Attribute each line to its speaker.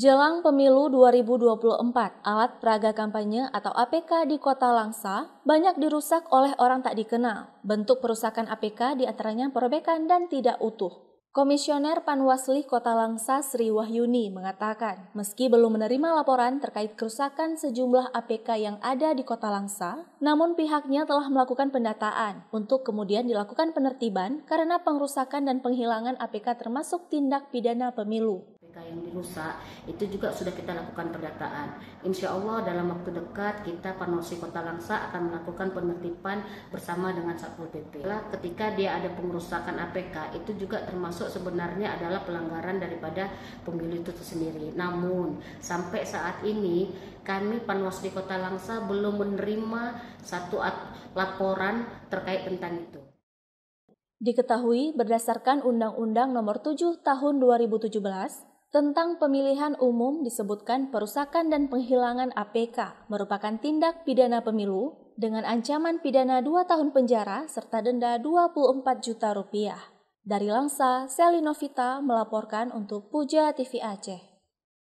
Speaker 1: Jelang pemilu 2024, alat peraga kampanye atau APK di kota Langsa banyak dirusak oleh orang tak dikenal. Bentuk perusakan APK diantaranya perobekan dan tidak utuh. Komisioner Panwasli Kota Langsa Sri Wahyuni mengatakan, meski belum menerima laporan terkait kerusakan sejumlah APK yang ada di Kota Langsa, namun pihaknya telah melakukan pendataan untuk kemudian dilakukan penertiban karena pengrusakan dan penghilangan APK termasuk tindak
Speaker 2: pidana pemilu mereka yang dirusak itu juga sudah kita lakukan perdataan. Insya Allah dalam waktu dekat kita Panwasli Kota Langsa akan melakukan penertiban bersama dengan Satpol PP. Ketika dia ada pengerusakan APK itu juga termasuk sebenarnya adalah pelanggaran daripada pemilu itu sendiri. Namun sampai saat ini kami Panwasli Kota Langsa belum menerima satu laporan terkait tentang itu.
Speaker 1: Diketahui berdasarkan Undang-Undang Nomor 7 Tahun 2017 tentang pemilihan umum disebutkan perusakan dan penghilangan APK merupakan tindak pidana pemilu dengan ancaman pidana 2 tahun penjara serta denda 24 juta rupiah. Dari Langsa, Selinovita melaporkan untuk Puja TV Aceh.